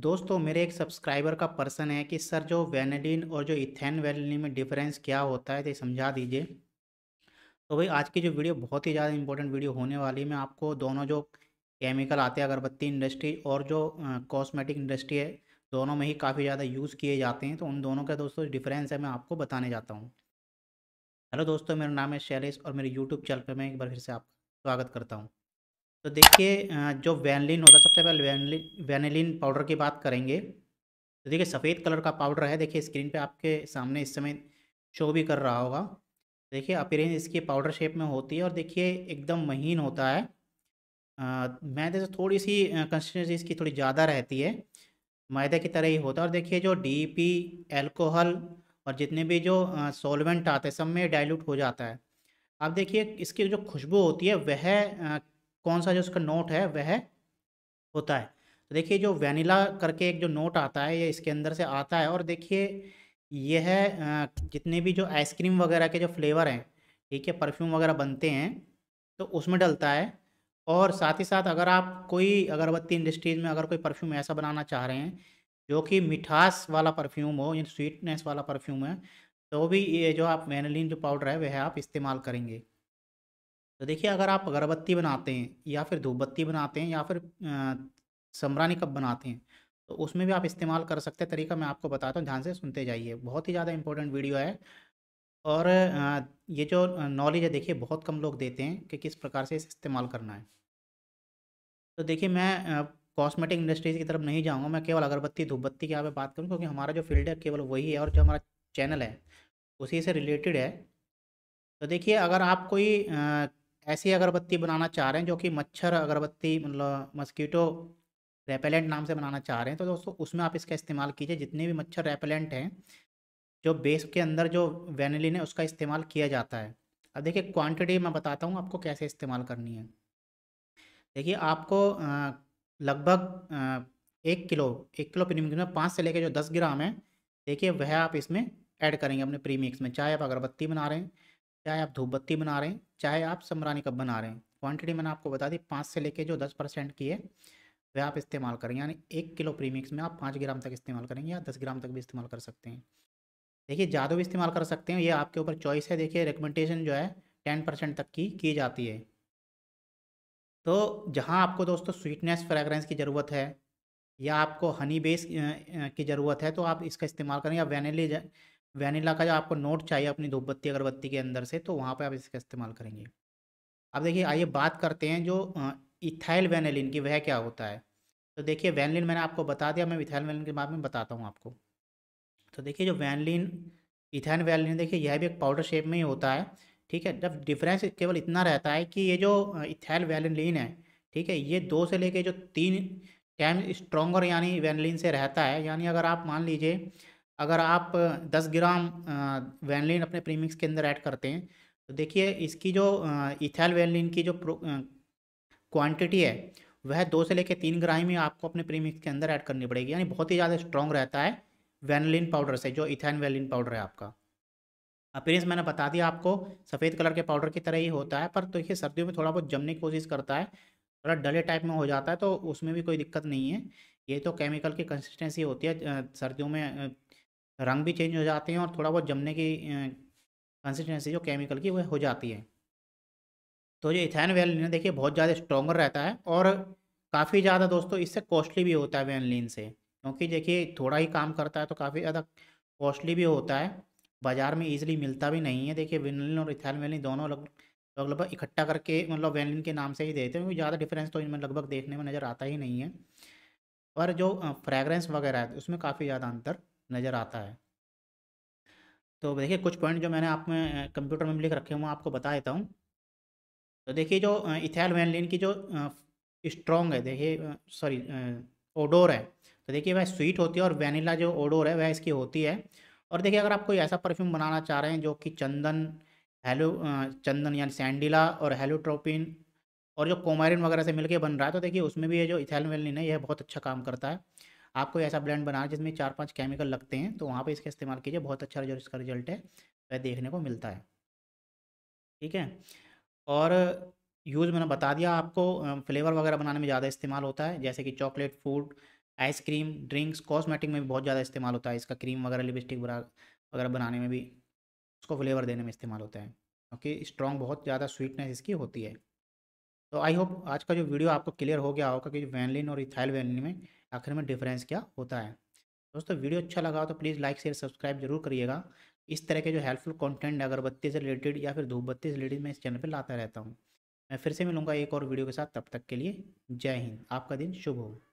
दोस्तों मेरे एक सब्सक्राइबर का पर्सन है कि सर जो वेनेडिन और जो इथेन वेनेडिन में डिफरेंस क्या होता है तो समझा दीजिए तो भाई आज की जो वीडियो बहुत ही ज़्यादा इंपॉर्टेंट वीडियो होने वाली है मैं आपको दोनों जो केमिकल आते हैं अगरबत्ती इंडस्ट्री और जो कॉस्मेटिक इंडस्ट्री है दोनों में ही काफ़ी ज़्यादा यूज़ किए जाते हैं तो उन दोनों का दोस्तों डिफरेंस है मैं आपको बताने जाता हूँ हेलो दोस्तों मेरा नाम है शैलेश और मेरे यूट्यूब चैनल पर मैं एक बार फिर से आपका स्वागत करता हूँ तो देखिए जो वैनलिन होता है सबसे पहले वैनलिन वैनलिन पाउडर की बात करेंगे तो देखिए सफ़ेद कलर का पाउडर है देखिए स्क्रीन पे आपके सामने इस समय शो भी कर रहा होगा देखिए अपीरेंस इसकी पाउडर शेप में होती है और देखिए एकदम महीन होता है मैदे से थोड़ी सी कंसिस्टेंसी इसकी थोड़ी ज़्यादा रहती है मैदे की तरह ही होता है और देखिए जो डी पी एल्कोहल और जितने भी जो सॉल्वेंट आते हैं सब में डायल्यूट हो जाता है अब देखिए इसकी जो खुशबू होती है वह कौन सा जो उसका नोट है वह होता है तो देखिए जो वैनिला करके एक जो नोट आता है ये इसके अंदर से आता है और देखिए यह जितने भी जो आइसक्रीम वगैरह के जो फ्लेवर हैं ठीक है परफ्यूम वगैरह बनते हैं तो उसमें डलता है और साथ ही साथ अगर आप कोई अगरबत्ती इंडस्ट्रीज में अगर कोई परफ्यूम ऐसा बनाना चाह रहे हैं जो कि मिठास वाला परफ्यूम हो या स्वीटनेस वाला परफ्यूम है तो भी ये जो आप मैनलिन जो पाउडर है वह आप इस्तेमाल करेंगे तो देखिए अगर आप अगरबत्ती बनाते हैं या फिर धूपबत्ती बनाते हैं या फिर समरानी कप बनाते हैं तो उसमें भी आप इस्तेमाल कर सकते हैं तरीका मैं आपको बताता हूँ ध्यान से सुनते जाइए बहुत ही ज़्यादा इंपॉर्टेंट वीडियो है और ये जो नॉलेज है देखिए बहुत कम लोग देते हैं कि किस प्रकार से इसे इस्तेमाल करना है तो देखिए मैं कॉस्मेटिक इंडस्ट्रीज़ की तरफ नहीं जाऊँगा मैं केवल अगरबत्ती धूपबत्ती की यहाँ पर बात करूँ क्योंकि हमारा जो फील्ड है केवल वही है और जो हमारा चैनल है उसी से रिलेटेड है तो देखिए अगर आप कोई ऐसी अगरबत्ती बनाना चाह रहे हैं जो कि मच्छर अगरबत्ती मतलब मस्कीटो रेपेलेंट नाम से बनाना चाह रहे हैं तो दोस्तों उसमें आप इसका इस्तेमाल कीजिए जितने भी मच्छर रेपेलेंट हैं जो बेस के अंदर जो वेनिलिन है उसका इस्तेमाल किया जाता है अब देखिए क्वांटिटी मैं बताता हूँ आपको कैसे इस्तेमाल करनी है देखिए आपको लगभग एक किलो एक किलो प्रीमिक्स में पाँच से लेकर जो दस ग्राम है देखिए वह आप इसमें ऐड करेंगे अपने प्रीमिक्स में चाहे आप अगरबत्ती बना रहे हैं चाहे आप धूपबत्ती बना रहे हैं चाहे आप समरानी कप बना रहे हैं क्वांटिटी मैंने आपको बता दी पाँच से लेके जो दस परसेंट की है वह आप इस्तेमाल करें यानी एक किलो प्रीमिक्स में आप पाँच ग्राम तक इस्तेमाल करेंगे या दस ग्राम तक भी इस्तेमाल कर सकते हैं देखिए ज़्यादा भी इस्तेमाल कर सकते हैं ये आपके ऊपर चॉइस है देखिए रिकमेंडेशन जो है टेन परसेंट तक की की जाती है तो जहाँ आपको दोस्तों स्वीटनेस फ्रेगरेंस की ज़रूरत है या आपको हनी बेस की ज़रूरत है तो आप इसका इस्तेमाल करें या वेनेली वैनिला का जो आपको नोट चाहिए अपनी धूपबत्ती अगरबत्ती के अंदर से तो वहाँ पर आप इसका इस्तेमाल करेंगे अब देखिए आइए बात करते हैं जो इथाइल वैनिलिन की वह क्या होता है तो देखिए वैनलिन मैंने आपको बता दिया मैं इथाइल वैनलिन के बारे में बताता हूँ आपको तो देखिए जो वैनलिन इथाइल वैनलिन देखिए यह भी एक पाउडर शेप में ही होता है ठीक है जब डिफरेंस केवल इतना रहता है कि ये जो इथाइल वैनलिन है ठीक है ये दो से लेके जो तीन टाइम स्ट्रॉन्गर यानी वैनलिन से रहता है यानी अगर आप मान लीजिए अगर आप 10 ग्राम वैनलिन अपने प्रीमिक्स के अंदर ऐड करते हैं तो देखिए इसकी जो इथेल वैनलिन की जो क्वांटिटी है वह दो से लेकर तीन ग्राम ही आपको अपने प्रीमिक्स के अंदर ऐड करनी पड़ेगी यानी बहुत ही ज़्यादा स्ट्रॉन्ग रहता है वैनलिन पाउडर से जो इथेन वैनलिन पाउडर है आपका अपीरेंस मैंने बता दिया आपको सफ़ेद कलर के पाउडर की तरह ही होता है पर तो ये सर्दियों में थोड़ा बहुत जमने की कोशिश करता है थोड़ा डले टाइप में हो जाता है तो उसमें भी कोई दिक्कत नहीं है ये तो केमिकल की कंसिस्टेंसी होती है सर्दियों में रंग भी चेंज हो जाते हैं और थोड़ा बहुत जमने की कंसिस्टेंसी जो केमिकल की वह हो जाती है तो जो इथैन वेलिन है देखिए बहुत ज़्यादा स्ट्रॉगर रहता है और काफ़ी ज़्यादा दोस्तों इससे कॉस्टली भी होता है वेनलिन से क्योंकि देखिए थोड़ा ही काम करता है तो काफ़ी ज़्यादा कॉस्टली भी होता है बाज़ार में ईजिली मिलता भी नहीं है देखिए वेनलिन और इथैन वेलिन दोनों लग लगभग लग इकट्ठा करके मतलब वेनलिन के नाम से ही देते हैं क्योंकि ज़्यादा डिफरेंस तो इनमें लगभग देखने में नज़र आता ही नहीं है और जो फ्रेगरेंस वगैरह है उसमें काफ़ी ज़्यादा अंतर नज़र आता है तो देखिए कुछ पॉइंट जो मैंने आप में कंप्यूटर में लिख रखे हुए आपको बता देता हूँ तो देखिए जो इथेल वैनलिन की जो स्ट्रॉन्ग है देखिए सॉरी ओडोर है तो देखिए वह स्वीट होती है और वैनिला जो ओडोर है वह इसकी होती है और देखिए अगर आप कोई ऐसा परफ्यूम बनाना चाह रहे हैं जो कि चंदन हेलो चंदन यानी सैंडिला और हेलोट्रोपिन और जो कोमारिन वगैरह से मिलके बन रहा है तो देखिए उसमें भी ये जो इथेलवेलिन है यह बहुत अच्छा काम करता है आप कोई ऐसा ब्रांड बना जिसमें चार पाँच केमिकल लगते हैं तो वहाँ पर इसका इस्तेमाल कीजिए बहुत अच्छा जो इसका रिजल्ट है वह देखने को मिलता है ठीक है और यूज़ मैंने बता दिया आपको फ्लेवर वगैरह बनाने में ज़्यादा इस्तेमाल होता है जैसे कि chocolate food ice cream drinks cosmetic में भी बहुत ज़्यादा इस्तेमाल होता है इसका क्रीम वगैरह लिपस्टिक वगैरह बनाने में भी उसको फ्लेवर देने में इस्तेमाल होता है क्योंकि स्ट्रॉन्ग बहुत ज़्यादा स्वीटनेस इसकी होती है तो आई होप आज का जो वीडियो आपको क्लियर हो गया होगा कि वैनलिन और इथाइल वैनलिन में आखिर में डिफरेंस क्या होता है दोस्तों वीडियो अच्छा लगा तो प्लीज़ लाइक शेयर सब्सक्राइब जरूर करिएगा इस तरह के जो हेल्पफुल कंटेंट अगरबत्ती से रिलेटेड या फिर धूप बत्ती से रिलेटेड मैं इस चैनल पर लाता रहता हूँ मैं फिर से मिलूंगा एक और वीडियो के साथ तब तक के लिए जय हिंद आपका दिन शुभ हो